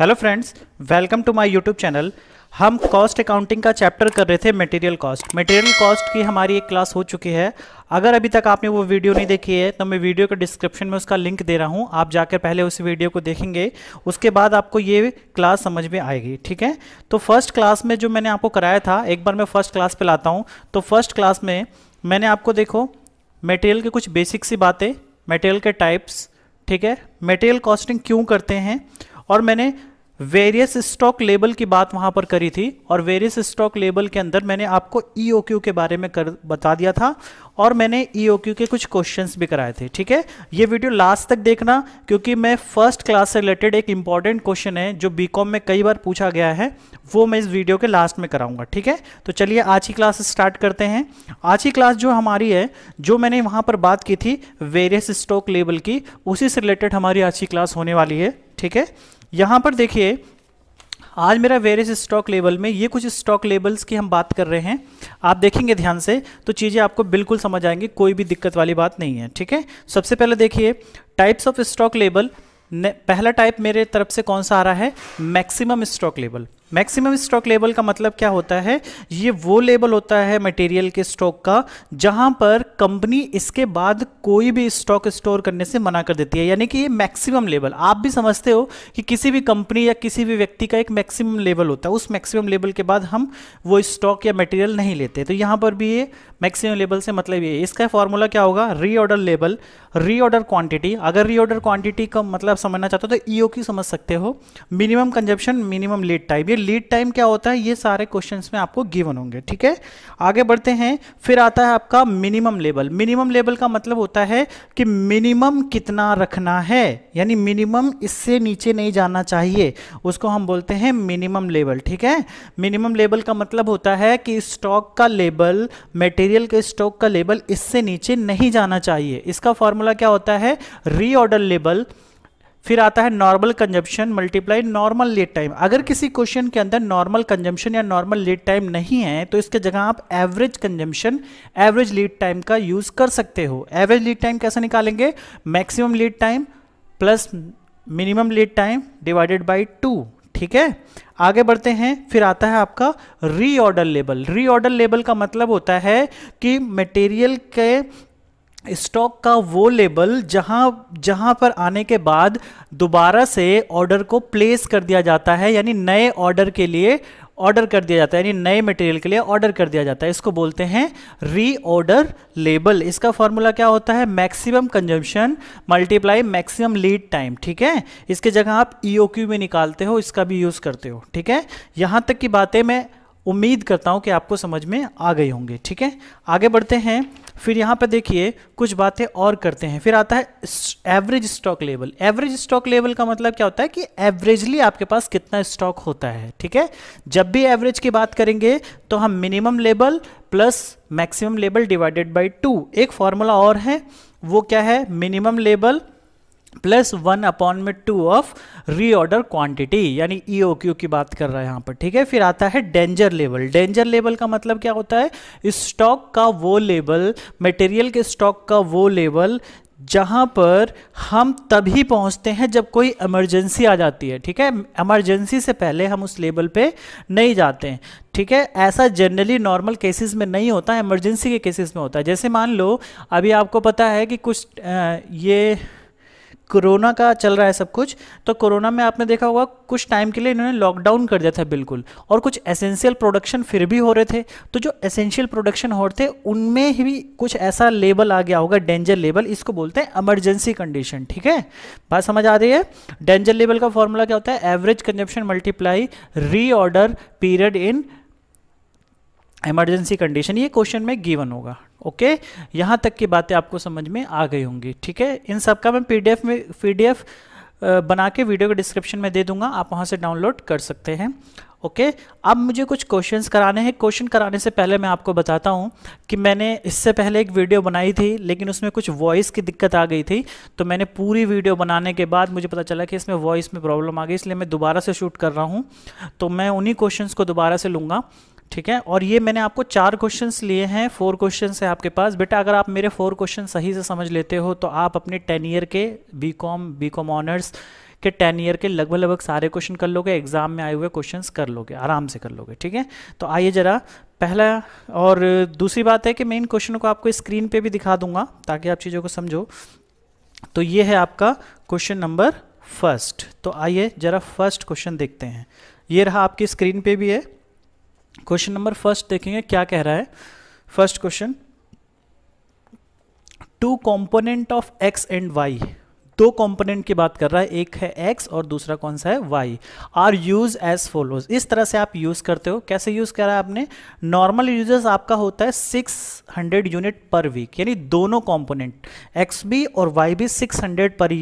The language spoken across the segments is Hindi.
Hello friends welcome to my YouTube channel हम कॉस्ट अकाउंटिंग का चैप्टर कर रहे थे मटेरियल कॉस्ट मटेरियल कॉस्ट की हमारी एक क्लास हो चुकी है अगर अभी तक आपने वो वीडियो नहीं देखी है तो मैं वीडियो के डिस्क्रिप्शन में उसका लिंक दे रहा हूँ आप जाकर पहले उस वीडियो को देखेंगे उसके बाद आपको ये क्लास समझ में आएगी ठीक है तो फर्स्ट क्लास में जो मैंने आपको कराया था एक बार मैं फर्स्ट क्लास पर लाता हूँ तो फर्स्ट क्लास में मैंने आपको देखो मेटेरियल के कुछ बेसिक सी बातें मटेरियल के टाइप्स ठीक है मटेरियल कॉस्टिंग क्यों करते हैं और मैंने वेरियस स्टॉक लेबल की बात वहां पर करी थी और वेरियस स्टॉक लेबल के अंदर मैंने आपको ईओक्यू e के बारे में कर बता दिया था और मैंने ईओक्यू e के कुछ क्वेश्चंस भी कराए थे ठीक है ये वीडियो लास्ट तक देखना क्योंकि मैं फर्स्ट क्लास से रिलेटेड एक इंपॉर्टेंट क्वेश्चन है जो बीकॉम में कई बार पूछा गया है वो मैं इस वीडियो के लास्ट में कराऊंगा ठीक है तो चलिए आज की क्लास स्टार्ट करते हैं आज की क्लास जो हमारी है जो मैंने वहां पर बात की थी वेरियस स्टॉक लेबल की उसी से रिलेटेड हमारी आज की क्लास होने वाली है ठीक है यहाँ पर देखिए आज मेरा वेरियस स्टॉक लेवल में ये कुछ स्टॉक लेवल्स की हम बात कर रहे हैं आप देखेंगे ध्यान से तो चीज़ें आपको बिल्कुल समझ आएंगी कोई भी दिक्कत वाली बात नहीं है ठीक है सबसे पहले देखिए टाइप्स ऑफ स्टॉक लेवल पहला टाइप मेरे तरफ से कौन सा आ रहा है maximum stock level maximum stock level का मतलब क्या होता है ये वो लेवल होता है मटेरियल के स्टॉक का जहां पर कंपनी इसके बाद कोई भी स्टॉक स्टोर करने से मना कर देती है यानी कि ये मैक्सिमम लेवल आप भी समझते हो कि किसी भी कंपनी या किसी भी व्यक्ति का एक मैक्सिमम लेवल होता है उस मैक्सिमम लेवल के बाद हम वो स्टॉक या मटेरियल नहीं लेते तो यहाँ पर भी ये मैक्सिमम लेवल से मतलब ये इसका फॉर्मूला क्या होगा रीऑर्डर लेवल रीऑर्डर क्वांटिटी अगर रीऑर्डर क्वांटिटी का मतलब समझना चाहते हो तो ईओ e की समझ सकते हो minimum consumption minimum lead time ये लीड टाइम क्या होता है ये सारे क्वेश्चंस में आपको गिवन होंगे ठीक है आगे बढ़ते हैं फिर आता है आपका मिनिमम लेवल मिनिमम लेवल का मतलब होता है कि मिनिमम कितना रखना है यानी मिनिमम इससे नीचे नहीं जाना चाहिए उसको हम बोलते हैं मिनिमम लेवल ठीक है मिनिमम लेवल का मतलब होता है कि स्टॉक का लेबल मटेरियल के स्टॉक का लेबल इससे नीचे नहीं जाना चाहिए इसका फॉर्मूला क्या होता है रीऑर्डर लेबल फिर आता है normal consumption multiply normal lead time अगर किसी क्वेश्चन के अंदर नॉर्मल कंजम्पशन या नॉर्मल लेट टाइम नहीं है तो इसके जगह आप average consumption average lead time का यूज़ कर सकते हो एवरेज लीड टाइम कैसे निकालेंगे maximum lead time plus minimum lead time divided by two ठीक है आगे बढ़ते हैं फिर आता है आपका रीऑर्डर लेबल रीऑर्डर लेबल का मतलब होता है कि मटेरियल के स्टॉक का वो लेबल जहाँ जहाँ पर आने के बाद दोबारा से ऑर्डर को प्लेस कर दिया जाता है यानी नए ऑर्डर के लिए ऑर्डर कर दिया जाता है यानी नए मटेरियल के लिए ऑर्डर कर दिया जाता है इसको बोलते हैं री ऑर्डर लेबल इसका फॉर्मूला क्या होता है maximum consumption multiply maximum lead time ठीक है इसके जगह आप ई e में निकालते हो इसका भी यूज़ करते हो ठीक है यहाँ तक की बातें मैं उम्मीद करता हूँ कि आपको समझ में आ गई होंगे ठीक है आगे बढ़ते हैं फिर यहाँ पर देखिए कुछ बातें और करते हैं फिर आता है average stock level average stock level का मतलब क्या होता है कि एवरेजली आपके पास कितना स्टॉक होता है ठीक है जब भी एवरेज की बात करेंगे तो हम minimum level plus maximum level divided by two एक फॉर्मूला और है वो क्या है minimum level plus one upon में टू ऑफ रीऑर्डर क्वांटिटी यानी ई ओ क्यू की बात कर रहा है यहाँ पर ठीक है फिर आता है डेंजर लेवल डेंजर लेवल का मतलब क्या होता है स्टॉक का वो लेवल मटेरियल के स्टॉक का वो लेवल जहाँ पर हम तभी पहुँचते हैं जब कोई इमरजेंसी आ जाती है ठीक है इमरजेंसी से पहले हम उस लेवल पे नहीं जाते हैं ठीक है ऐसा जनरली नॉर्मल केसेस में नहीं होता है इमरजेंसी के केसेस में होता है जैसे मान लो अभी आपको पता है कि कुछ आ, ये कोरोना का चल रहा है सब कुछ तो कोरोना में आपने देखा होगा कुछ टाइम के लिए इन्होंने लॉकडाउन कर दिया था बिल्कुल और कुछ एसेंशियल प्रोडक्शन फिर भी हो रहे थे तो जो एसेंशियल प्रोडक्शन हो रहे थे उनमें भी कुछ ऐसा लेबल आ गया होगा डेंजर लेबल इसको बोलते हैं एमरजेंसी कंडीशन ठीक है बात समझ आ रही है डेंजर लेवल का फॉर्मूला क्या होता है average consumption multiply reorder period in emergency condition ये क्वेश्चन में गिवन होगा ओके यहाँ तक की बातें आपको समझ में आ गई होंगी ठीक है इन सब का मैं पीडीएफ में पीडीएफ बना के वीडियो के डिस्क्रिप्शन में दे दूंगा आप वहाँ से डाउनलोड कर सकते हैं ओके okay, अब मुझे कुछ क्वेश्चंस कराने हैं क्वेश्चन कराने से पहले मैं आपको बताता हूँ कि मैंने इससे पहले एक वीडियो बनाई थी लेकिन उसमें कुछ वॉइस की दिक्कत आ गई थी तो मैंने पूरी वीडियो बनाने के बाद मुझे पता चला कि इसमें वॉइस में प्रॉब्लम आ गई इसलिए मैं दोबारा से शूट कर रहा हूँ तो मैं उन्हीं क्वेश्चन को दोबारा से लूँगा ठीक है और ये मैंने आपको चार क्वेश्चंस लिए हैं फोर क्वेश्चंस है आपके पास बेटा अगर आप मेरे फोर क्वेश्चन सही से समझ लेते हो तो आप अपने टेन ईयर के B com B com honours के टेन ईयर के लगभग लगभग सारे क्वेश्चन कर लोगे एग्जाम में आए हुए क्वेश्चंस कर लोगे आराम से कर लोगे ठीक है तो आइए जरा पहला और दूसरी बात है कि मैं इन क्वेश्चन को आपको स्क्रीन पर भी दिखा दूंगा ताकि आप चीज़ों को समझो तो ये है आपका क्वेश्चन नंबर फर्स्ट तो आइए जरा फर्स्ट क्वेश्चन देखते हैं ये रहा आपकी स्क्रीन पे भी है क्वेश्चन नंबर फर्स्ट देखेंगे क्या कह रहा है first question two component of X and Y दो कंपोनेंट की बात कर रहा है एक है एक्स और दूसरा कौन सा है Y are use as follows इस तरह से आप यूज करते हो कैसे यूज करा है आपने नॉर्मल यूजर्स आपका होता है 600 यूनिट पर वीक यानी दोनों कंपोनेंट एक्स भी और वाई भी 600 पर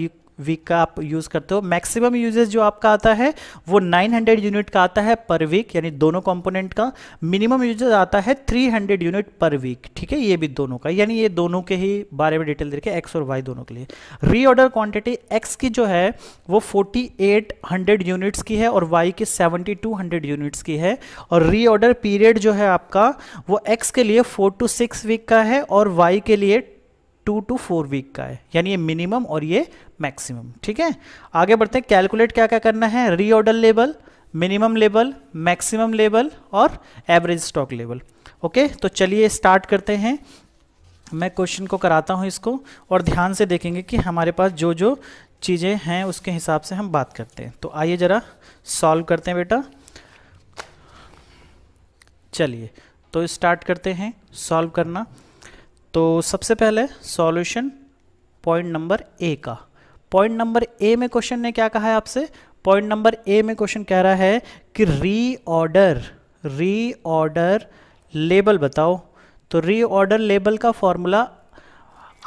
वीक का आप यूज़ करते हो मैक्सिमम यूजेज जो आपका आता है वो 900 यूनिट का आता है पर वीक यानी दोनों कंपोनेंट का मिनिमम यूजेज आता है 300 यूनिट पर वीक ठीक है ये भी दोनों का यानी ये दोनों के ही बारे में डिटेल देखे एक्स और वाई दोनों के लिए रीऑर्डर क्वांटिटी एक्स की जो है वो 4800 यूनिट्स की है और वाई की 7200 यूनिट्स की है और रीऑर्डर पीरियड जो है आपका वो एक्स के लिए फोर टू सिक्स वीक का है और वाई के लिए टू टू फोर वीक का है यानी ये मिनिमम और ये मैक्सिमम ठीक है आगे बढ़ते हैं कैलकुलेट क्या क्या करना है reorder level minimum level maximum level और एवरेज स्टॉक लेवल ओके तो चलिए स्टार्ट करते हैं मैं क्वेश्चन को कराता हूँ इसको और ध्यान से देखेंगे कि हमारे पास जो जो चीज़ें हैं उसके हिसाब से हम बात करते हैं तो आइए ज़रा सॉल्व करते हैं बेटा चलिए तो स्टार्ट करते हैं सॉल्व करना तो सबसे पहले सॉल्यूशन पॉइंट नंबर ए का पॉइंट नंबर ए में क्वेश्चन ने क्या कहा है आपसे पॉइंट नंबर ए में क्वेश्चन कह रहा है कि री ऑर्डर लेबल बताओ तो ऑर्डर लेबल का फॉर्मूला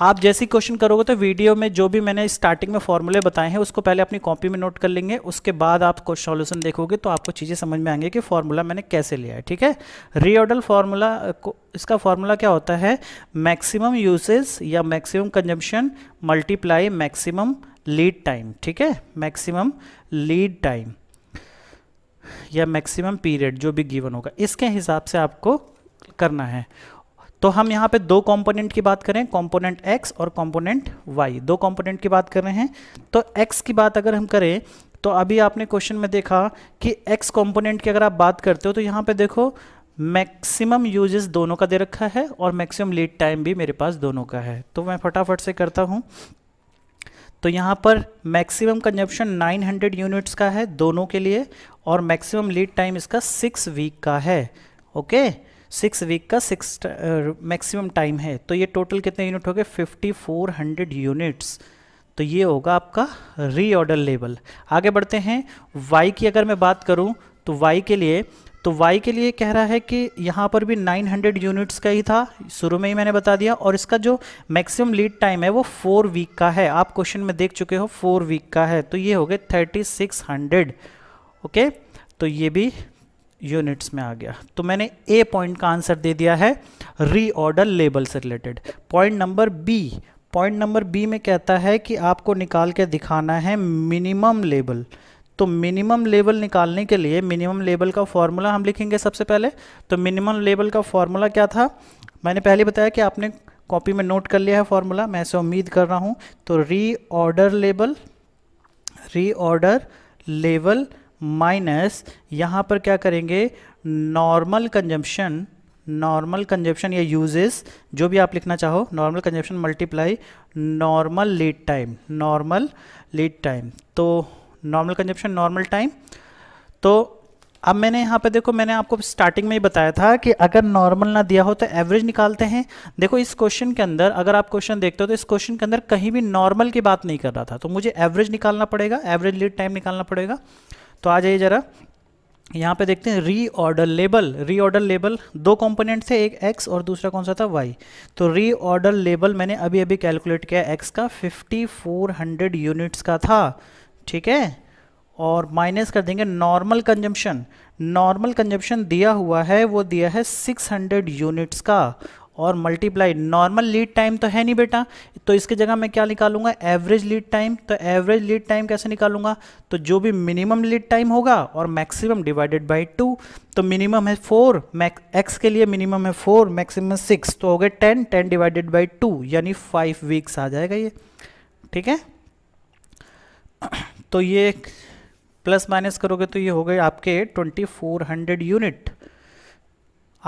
आप जैसे क्वेश्चन करोगे तो वीडियो में जो भी मैंने स्टार्टिंग में फॉर्मूले बताए हैं उसको पहले अपनी कॉपी में नोट कर लेंगे उसके बाद आप क्वेश्चन सॉल्यूशन देखोगे तो आपको चीज़ें समझ में आएंगे कि फॉर्मूला मैंने कैसे लिया है ठीक है रीऑर्डर फार्मूला इसका फॉर्मूला क्या होता है मैक्सिमम यूसेज या maximum consumption multiply maximum lead time ठीक है मैक्सिमम लीड टाइम या मैक्सिमम पीरियड जो भी गिवन होगा इसके हिसाब से आपको करना है तो हम यहाँ पे दो कंपोनेंट की बात करें कंपोनेंट एक्स और कंपोनेंट वाई दो कंपोनेंट की बात कर रहे हैं तो एक्स की बात अगर हम करें तो अभी आपने क्वेश्चन में देखा कि एक्स कंपोनेंट की अगर आप बात करते हो तो यहाँ पे देखो मैक्सिमम यूजेस दोनों का दे रखा है और मैक्सिमम लीड टाइम भी मेरे पास दोनों का है तो मैं फटाफट से करता हूँ तो यहाँ पर मैक्सिमम कंजप्शन 900 यूनिट्स का है दोनों के लिए और मैक्सिमम लीड टाइम इसका सिक्स वीक का है ओके okay? सिक्स वीक का सिक्स मैक्सिमम टाइम है तो ये टोटल कितने यूनिट हो गए फिफ्टी फोर हंड्रेड यूनिट्स तो ये होगा आपका रीऑर्डर लेवल आगे बढ़ते हैं वाई की अगर मैं बात करूँ तो वाई के लिए तो वाई के लिए कह रहा है कि यहाँ पर भी 900 यूनिट्स का ही था शुरू में ही मैंने बता दिया और इसका जो मैक्सिमम लीड टाइम है वो फोर वीक का है आप क्वेश्चन में देख चुके हो फोर वीक का है तो ये हो गए 3600 ओके तो ये भी यूनिट्स में आ गया तो मैंने ए पॉइंट का आंसर दे दिया है रीऑर्डर लेबल से related point number B point number B में कहता है कि आपको निकाल के दिखाना है मिनिमम लेबल तो मिनिमम लेवल निकालने के लिए मिनिमम लेबल का फॉर्मूला हम लिखेंगे सबसे पहले तो मिनिमम लेबल का फॉर्मूला क्या था मैंने पहले बताया कि आपने कॉपी में नोट कर लिया है फॉर्मूला मैं ऐसे उम्मीद कर रहा हूँ तो रीऑर्डर लेबल रीऑर्डर लेवल माइनस यहाँ पर क्या करेंगे नॉर्मल कंजम्पशन नॉर्मल कंजप्शन या यूजेस जो भी आप लिखना चाहो normal consumption multiply normal lead time normal lead time तो नॉर्मल कंजप्शन नॉर्मल टाइम तो अब मैंने यहाँ पे देखो मैंने आपको स्टार्टिंग में ही बताया था कि अगर नॉर्मल ना दिया हो तो एवरेज निकालते हैं देखो इस क्वेश्चन के अंदर अगर आप क्वेश्चन देखते हो तो इस क्वेश्चन के अंदर कहीं भी नॉर्मल की बात नहीं कर रहा था तो मुझे एवरेज निकालना पड़ेगा एवरेज लीड टाइम निकालना पड़ेगा तो आ जाइए जरा यहाँ पे देखते हैं रीऑर्डर लेबल रीऑर्डर लेबल दो कंपोनेंट थे एक एक्स और दूसरा कौन सा था वाई तो रीऑर्डर लेबल मैंने अभी अभी कैलकुलेट किया एक्स का 5400 यूनिट्स का था ठीक है और माइनस कर देंगे नॉर्मल कंजम्पशन नॉर्मल कंजम्पशन दिया हुआ है वो दिया है 600 यूनिट्स का और मल्टीप्लाई नॉर्मल लीड टाइम तो है नहीं बेटा तो इसके जगह मैं क्या निकालूंगा एवरेज लीड टाइम तो एवरेज लीड टाइम कैसे निकालूंगा तो जो भी मिनिमम लीड टाइम होगा और मैक्सिमम डिवाइडेड बाई टू तो मिनिमम है फोर मैक्स एक्स के लिए मिनिमम है फोर मैक्सिमम सिक्स तो हो गए ten ten divided by two यानी फाइव वीक्स आ जाएगा ये ठीक है तो ये प्लस माइनस करोगे तो ये हो गए आपके ट्वेंटी फोर हंड्रेड यूनिट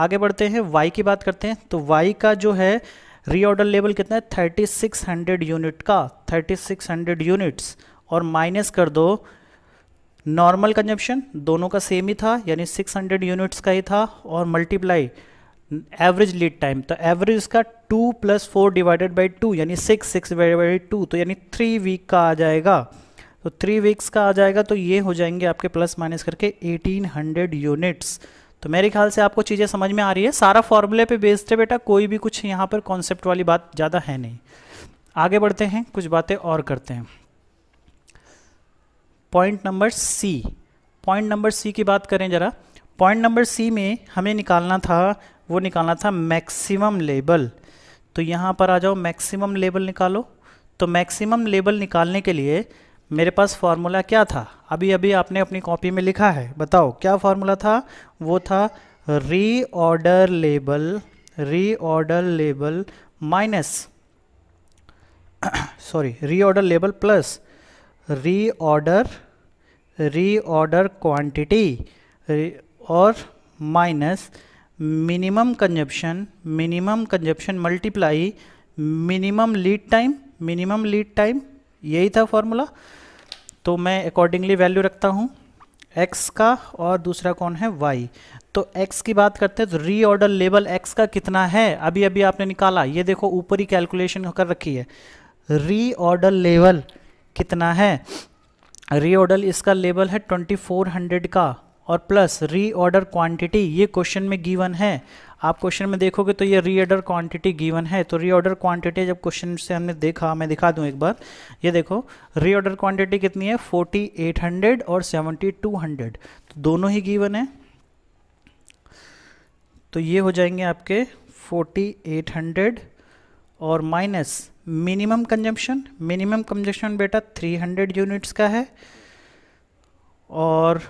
आगे बढ़ते हैं वाई की बात करते हैं तो वाई का जो है रीऑर्डर लेवल कितना है थर्टी सिक्स हंड्रेड यूनिट का थर्टी सिक्स हंड्रेड यूनिट्स और माइनस कर दो नॉर्मल कंजप्शन दोनों का सेम ही था यानी सिक्स हंड्रेड यूनिट्स का ही था और मल्टीप्लाई एवरेज लीड टाइम तो एवरेज का two plus four divided by two यानी six six divide by two तो यानी थ्री वीक का आ जाएगा तो थ्री वीक्स का आ जाएगा तो ये हो जाएंगे आपके प्लस माइनस करके एटीन हंड्रेड यूनिट्स तो मेरे ख्याल से आपको चीज़ें समझ में आ रही है सारा फॉर्मूले पे बेस्ड है बेटा कोई भी कुछ यहाँ पर कॉन्सेप्ट वाली बात ज़्यादा है नहीं आगे बढ़ते हैं कुछ बातें और करते हैं point number C point number C की बात करें ज़रा पॉइंट नंबर सी में हमें निकालना था वो निकालना था मैक्सिमम लेबल तो यहाँ पर आ जाओ मैक्सिमम लेबल निकालो तो मैक्सिमम लेबल निकालने के लिए मेरे पास फार्मूला क्या था अभी अभी आपने अपनी कॉपी में लिखा है बताओ क्या फार्मूला था वो था री ऑर्डर लेबल री order label minus sorry order label plus री ऑर्डर क्वान्टिटी और minus minimum consumption minimum consumption multiply minimum lead time minimum lead time यही था फॉर्मूला तो मैं अकॉर्डिंगली वैल्यू रखता हूँ x का और दूसरा कौन है y तो x की बात करते हैं तो रीऑर्डर लेवल एक्स का कितना है अभी अभी आपने निकाला ये देखो ऊपर ही कैलकुलेशन कर रखी है रीऑर्डर लेवल कितना है रीऑर्डर इसका लेवल है 2400 का और प्लस रीऑर्डर क्वांटिटी ये क्वेश्चन में गिवन है आप क्वेश्चन में देखोगे तो ये रीऑर्डर क्वांटिटी गिवन है तो रीऑर्डर क्वांटिटी जब क्वेश्चन से हमने देखा मैं दिखा दूँ एक बार ये देखो रीऑर्डर क्वांटिटी कितनी है 4800 और 7200 तो दोनों ही गिवन है तो ये हो जाएंगे आपके 4800 और minus minimum consumption minimum consumption बेटा 300 यूनिट्स का है और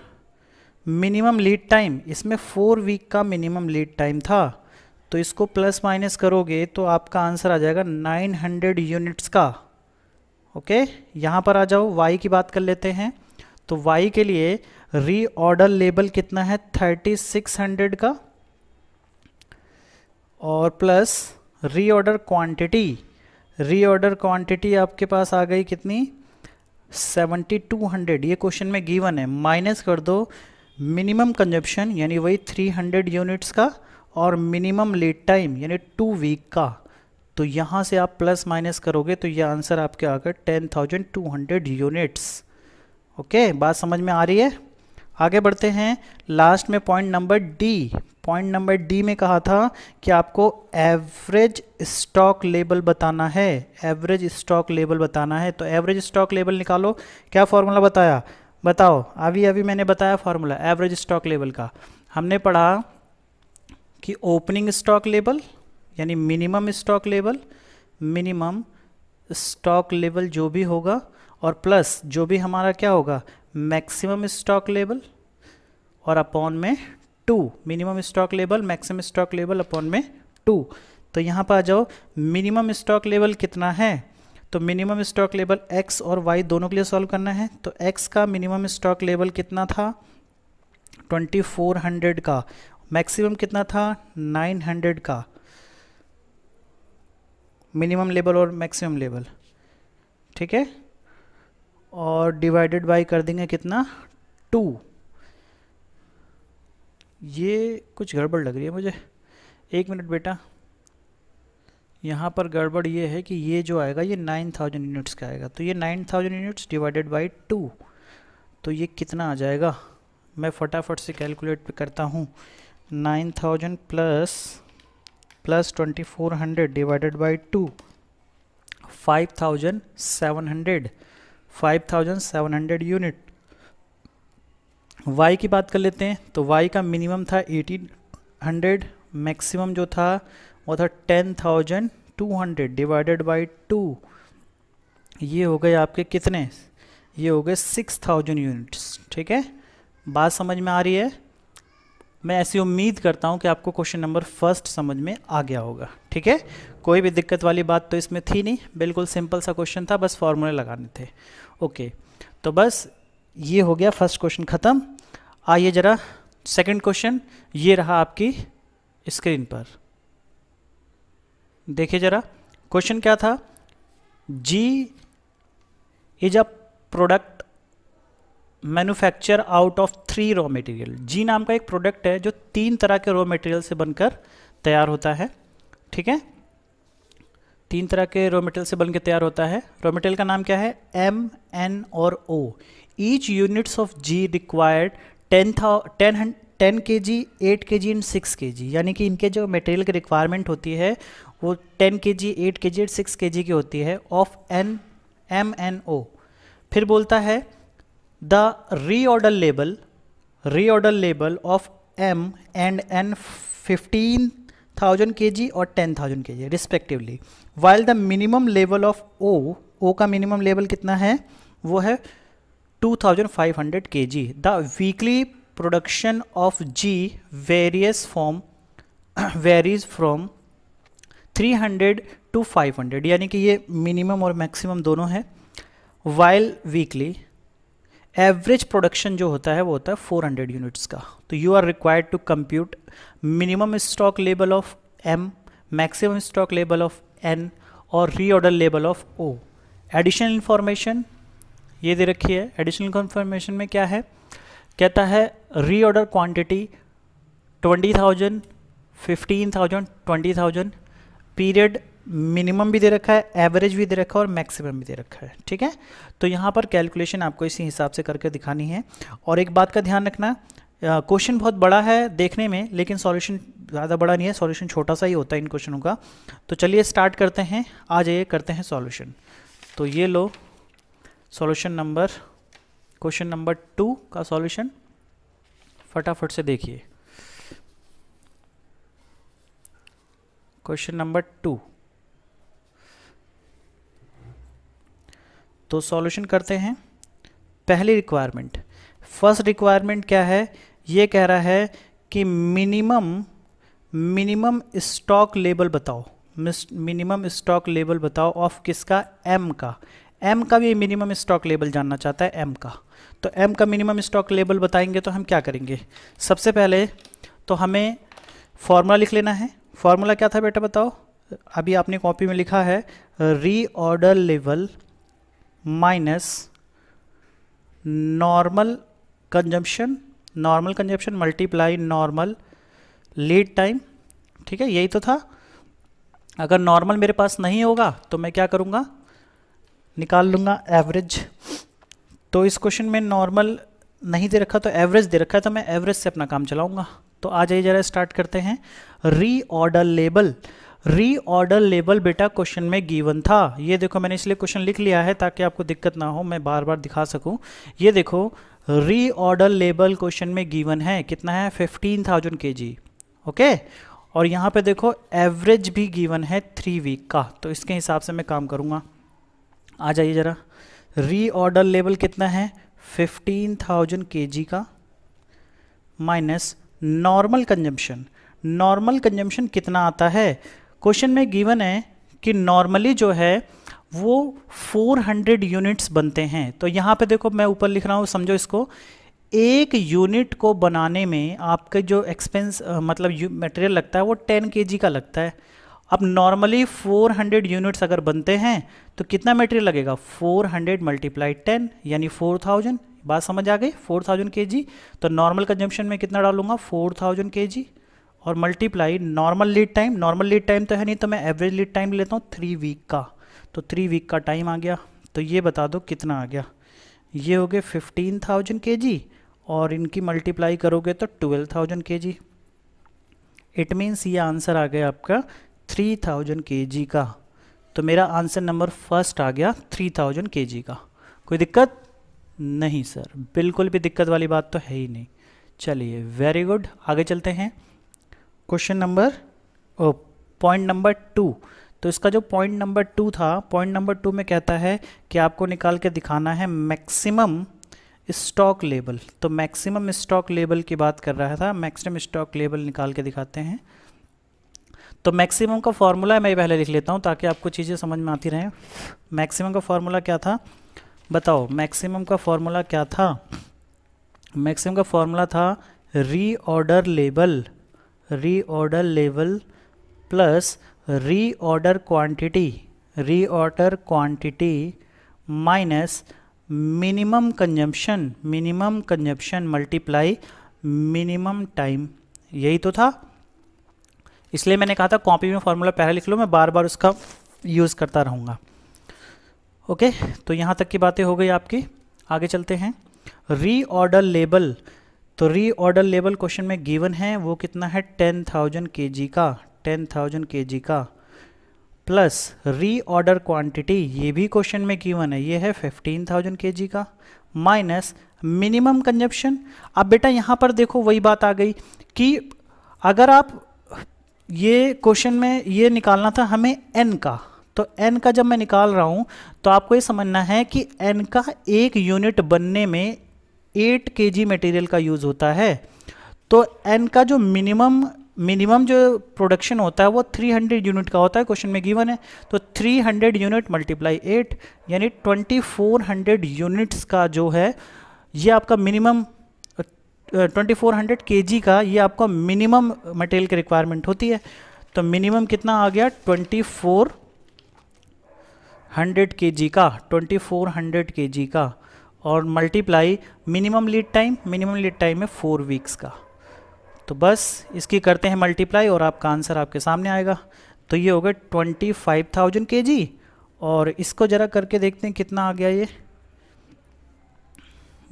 मिनिमम लीड टाइम इसमें फोर वीक का मिनिमम लीड टाइम था तो इसको प्लस माइनस करोगे तो आपका आंसर आ जाएगा 900 यूनिट्स का ओके यहाँ पर आ जाओ वाई की बात कर लेते हैं तो वाई के लिए रीऑर्डर लेबल कितना है 3600 का और plus reorder quantity reorder quantity आपके पास आ गई कितनी 7200 ये क्वेश्चन में गिवन है माइनस कर दो मिनिमम कंजप्शन यानी वही 300 यूनिट्स का और मिनिमम लेट टाइम यानी टू वीक का तो यहाँ से आप प्लस माइनस करोगे तो यह आंसर आपके आकर ten thousand two hundred units okay बात समझ में आ रही है आगे बढ़ते हैं लास्ट में point number D point number D में कहा था कि आपको एवरेज स्टॉक लेवल बताना है एवरेज स्टॉक लेवल बताना है तो एवरेज स्टॉक लेबल निकालो क्या फॉर्मूला बताया बताओ अभी अभी मैंने बताया फार्मूला एवरेज स्टॉक लेवल का हमने पढ़ा कि ओपनिंग स्टॉक लेवल यानी minimum stock level minimum stock level जो भी होगा और प्लस जो भी हमारा क्या होगा मैक्सिमम स्टॉक लेवल और अपॉन में two minimum stock level maximum stock level upon में टू तो यहाँ पर आ जाओ मिनिमम स्टॉक लेवल कितना है तो मिनिमम स्टॉक लेवल एक्स और वाई दोनों के लिए सॉल्व करना है तो एक्स का मिनिमम स्टॉक लेवल कितना था 2400 का मैक्सिमम कितना था 900 का मिनिमम लेवल और मैक्सिमम लेवल ठीक है और डिवाइडेड बाय कर देंगे कितना टू ये कुछ गड़बड़ लग रही है मुझे एक मिनट बेटा यहाँ पर गड़बड़ ये है कि ये जो आएगा ये नाइन थाउजेंड यूनिट्स का आएगा तो ये nine thousand units divided by two तो ये कितना आ जाएगा मैं फटाफट से कैलकुलेट करता हूँ nine thousand plus plus twenty four hundred divided by two five thousand seven hundred five thousand seven hundred unit Y की बात कर लेते हैं तो वाई का मिनिमम था एटीन हंड्रेड मैक्सिमम जो था वो था ten thousand two hundred divided by two ये हो गए आपके कितने ये हो गए सिक्स थाउजेंड यूनिट्स ठीक है बात समझ में आ रही है मैं ऐसी उम्मीद करता हूँ कि आपको क्वेश्चन नंबर फर्स्ट समझ में आ गया होगा ठीक है कोई भी दिक्कत वाली बात तो इसमें थी नहीं बिल्कुल सिंपल सा क्वेश्चन था बस फॉर्मूले लगाने थे ओके तो बस ये हो गया फर्स्ट क्वेश्चन ख़त्म आइए ज़रा सेकंड क्वेश्चन ये रहा आपकी स्क्रीन पर देखिए ज़रा क्वेश्चन क्या था G is a product manufacture out of three raw material G नाम का एक प्रोडक्ट है जो तीन तरह के रॉ मटेरियल से बनकर तैयार होता है ठीक है तीन तरह के रॉ मटेरियल से बनकर तैयार होता है रॉ मटेरियल का नाम क्या है एम एन और O each units of G required ten था ten ten K G eight के जी एंड सिक्स के जी यानी कि इनके जो मटेरियल की रिक्वायरमेंट होती है वो 10 के जी एट के जी एट सिक्स के जी की होती है of N M N O फिर बोलता है द रीऑर्डर लेबल reorder label of M and N fifteen thousand K G और ten thousand K ji respectively while the minimum level of ओ ओ का मिनिमम लेवल कितना है वो है two thousand five hundred K G the weekly production of G various form varies from 300 to 500 यानी कि ये मिनिमम और मैक्सिमम दोनों है वाइल वीकली एवरेज प्रोडक्शन जो होता है वो होता है 400 यूनिट्स का तो you are required to compute minimum stock level of M maximum stock level of N और reorder level of O additional information ये दे रखी है एडिशनल कन्फर्मेशन में क्या है कहता है रीऑर्डर क्वांटिटी 20,000, 15,000, 20,000 पीरियड मिनिमम भी दे रखा है एवरेज भी दे रखा है और मैक्सिमम भी दे रखा है ठीक है तो यहाँ पर कैलकुलेशन आपको इसी हिसाब से करके दिखानी है और एक बात का ध्यान रखना क्वेश्चन बहुत बड़ा है देखने में लेकिन सॉल्यूशन ज़्यादा बड़ा नहीं है सॉल्यूशन छोटा सा ही होता है इन क्वेश्चनों का तो चलिए स्टार्ट करते हैं आ जाइए करते हैं सॉल्यूशन तो ये लो solution number question number two का सॉल्यूशन फटाफट से देखिए क्वेश्चन नंबर टू तो सॉल्यूशन करते हैं पहली रिक्वायरमेंट फर्स्ट रिक्वायरमेंट क्या है ये कह रहा है कि मिनिमम मिनिमम स्टॉक लेवल बताओ मिनिमम स्टॉक लेबल बताओ ऑफ किसका एम का एम का भी मिनिमम स्टॉक लेवल जानना चाहता है एम का तो एम का मिनिमम स्टॉक लेवल बताएंगे तो हम क्या करेंगे सबसे पहले तो हमें फॉर्मूला लिख लेना है फॉर्मूला क्या था बेटा बताओ अभी आपने कॉपी में लिखा है reorder level minus normal consumption normal consumption multiply normal lead time ठीक है यही तो था अगर नॉर्मल मेरे पास नहीं होगा तो मैं क्या करूँगा निकाल लूँगा एवरेज तो इस क्वेश्चन में नॉर्मल नहीं दे रखा तो एवरेज दे रखा है तो मैं एवरेज से अपना काम चलाऊँगा तो आ जाइए जरा स्टार्ट करते हैं रीऑर्डर लेबल रीऑर्डर लेबल बेटा क्वेश्चन में गिवन था ये देखो मैंने इसलिए क्वेश्चन लिख लिया है ताकि आपको दिक्कत ना हो मैं बार बार दिखा सकूं ये देखो रीऑर्डर लेबल क्वेश्चन में गिवन है कितना है फिफ्टीन थाउजेंड के जी ओके और यहाँ पे देखो एवरेज भी गिवन है थ्री वीक का तो इसके हिसाब से मैं काम करूँगा आ जाइए ज़रा रीऑर्डर लेबल कितना है फिफ्टीन थाउजेंड के जी का minus normal consumption normal consumption कितना आता है क्वेश्चन में गिवन है कि नॉर्मली जो है वो 400 यूनिट्स बनते हैं तो यहाँ पे देखो मैं ऊपर लिख रहा हूँ समझो इसको एक यूनिट को बनाने में आपके जो एक्सपेंस मतलब मटेरियल लगता है वो 10 के का लगता है अब नॉर्मली 400 यूनिट्स अगर बनते हैं तो कितना मटेरियल लगेगा 400 हंड्रेड मल्टीप्लाई टेन यानी 4000 बात समझ आ गई फोर थाउजेंड के जी तो नॉर्मल कंजम्पशन में कितना डालूंगा फोर थाउजेंड के जी और multiply normal lead time normal lead time तो है नहीं तो मैं एवरेज लीड टाइम लेता हूँ थ्री वीक का तो थ्री वीक का टाइम आ गया तो ये बता दो कितना आ गया ये हो गए फिफ्टीन थाउजेंड के जी और इनकी मल्टीप्लाई करोगे तो twelve thousand K G it means ये आंसर आ गया आपका थ्री थाउजेंड के जी का तो मेरा आंसर नंबर फर्स्ट आ गया थ्री थाउजेंड के जी का कोई दिक्कत नहीं सर बिल्कुल भी दिक्कत वाली बात तो है ही नहीं चलिए वेरी गुड आगे चलते हैं question number point number two तो इसका जो पॉइंट नंबर टू था पॉइंट नंबर टू में कहता है कि आपको निकाल के दिखाना है मैक्सिमम स्टॉक लेबल तो मैक्सिमम स्टॉक लेबल की बात कर रहा था मैक्सिमम स्टॉक लेबल निकाल के दिखाते हैं तो मैक्सिमम का फार्मूला मैं पहले लिख लेता हूँ ताकि आपको चीज़ें समझ में आती रहें मैक्सिमम का फॉर्मूला क्या था बताओ मैक्सिमम का फॉर्मूला क्या था मैक्सिमम का फॉर्मूला था रीऑर्डर री रीऑर्डर लेबल plus reorder quantity reorder quantity minus minimum consumption minimum consumption multiply minimum time यही तो था इसलिए मैंने कहा था कॉपी में फॉर्मूला पहले लिख लो मैं बार बार उसका यूज़ करता रहूँगा ओके तो यहाँ तक की बातें हो गई आपकी आगे चलते हैं रीऑर्डर लेबल तो रीऑर्डर लेबल क्वेश्चन में गिवन है वो कितना है टेन थाउजेंड के जी का टेन थाउजेंड के जी का प्लस रीऑर्डर क्वांटिटी ये भी क्वेश्चन में गिवन है ये है फिफ्टीन थाउजेंड के जी का माइनस मिनिमम कंजप्शन अब बेटा यहाँ पर देखो वही बात आ गई कि अगर आप ये क्वेश्चन में ये निकालना था हमें एन का तो n का जब मैं निकाल रहा हूँ तो आपको ये समझना है कि n का एक यूनिट बनने में 8 के मटेरियल का यूज़ होता है तो n का जो मिनिमम मिनिमम जो प्रोडक्शन होता है वो 300 यूनिट का होता है क्वेश्चन में गिवन है तो 300 यूनिट मल्टीप्लाई 8 यानी 2400 यूनिट्स का जो है ये आपका मिनिमम 2400 केजी का ये आपका मिनिमम मटेरियल की रिक्वायरमेंट होती है तो मिनिमम कितना आ गया 100 के का 2400 के का और multiply minimum lead time minimum lead time है फोर वीक्स का तो बस इसकी करते हैं मल्टीप्लाई और आपका आंसर आपके सामने आएगा तो ये हो गया twenty five thousand K G और इसको ज़रा करके देखते हैं कितना आ गया ये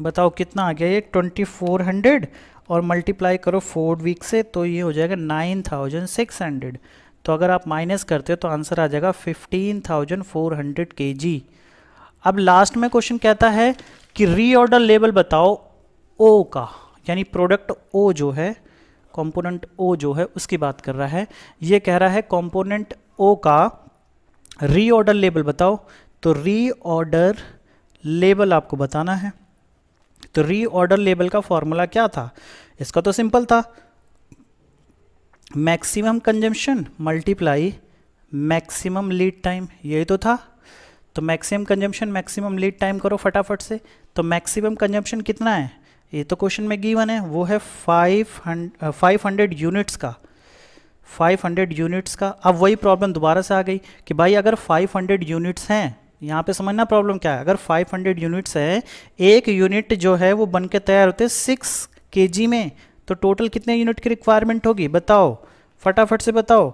बताओ कितना आ गया ये ट्वेंटी फोर हंड्रेड और मल्टीप्लाई करो फोर वीक से तो ये हो जाएगा नाइन थाउजेंड सिक्स हंड्रेड तो अगर आप माइनस करते हो तो आंसर आ जाएगा fifteen thousand four hundred K जी अब लास्ट में क्वेश्चन कहता है कि रीऑर्डर लेबल बताओ ओ का यानी प्रोडक्ट ओ जो है कंपोनेंट ओ जो है उसकी बात कर रहा है ये कह रहा है कंपोनेंट ओ का रीऑर्डर लेबल बताओ तो रीऑर्डर लेबल आपको बताना है तो रीऑर्डर लेबल का फॉर्मूला क्या था इसका तो सिंपल था maximum consumption multiply maximum lead time यही तो था तो maximum consumption maximum lead time करो फटाफट से तो मैक्सिमम कंजम्पशन कितना है ये तो क्वेश्चन में गिवन है वो है फाइव फाइव हंड्रेड यूनिट्स का 500 यूनिट्स का अब वही प्रॉब्लम दोबारा से आ गई कि भाई अगर 500 यूनिट्स हैं यहाँ पे समझना प्रॉब्लम क्या है अगर 500 यूनिट्स हैं एक यूनिट जो है वो बन के तैयार होते हैं सिक्स के में तो टोटल कितने यूनिट की रिक्वायरमेंट होगी बताओ फटाफट से बताओ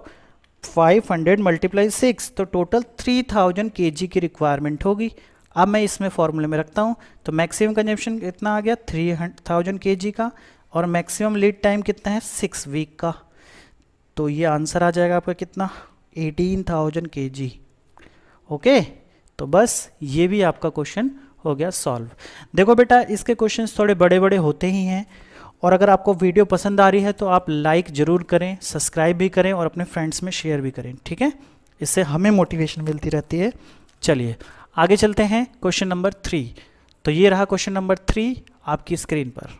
500 हंड्रेड मल्टीप्लाई सिक्स तो total 3000 thousand K G requirement होगी अब मैं इसमें फॉर्मूले में रखता हूँ तो मैक्सिमम कंजप्शन कितना आ गया थ्री थाउजेंड के का और मैक्सिमम लीड टाइम कितना है सिक्स वीक का तो ये आंसर आ जाएगा आपका कितना एटीन थाउजेंड के जी ओके तो बस ये भी आपका क्वेश्चन हो गया सॉल्व देखो बेटा इसके क्वेश्चन थोड़े बड़े बड़े होते ही हैं और अगर आपको वीडियो पसंद आ रही है तो आप लाइक ज़रूर करें सब्सक्राइब भी करें और अपने फ्रेंड्स में शेयर भी करें ठीक है इससे हमें मोटिवेशन मिलती रहती है चलिए आगे चलते हैं क्वेश्चन नंबर थ्री तो ये रहा क्वेश्चन नंबर थ्री आपकी स्क्रीन पर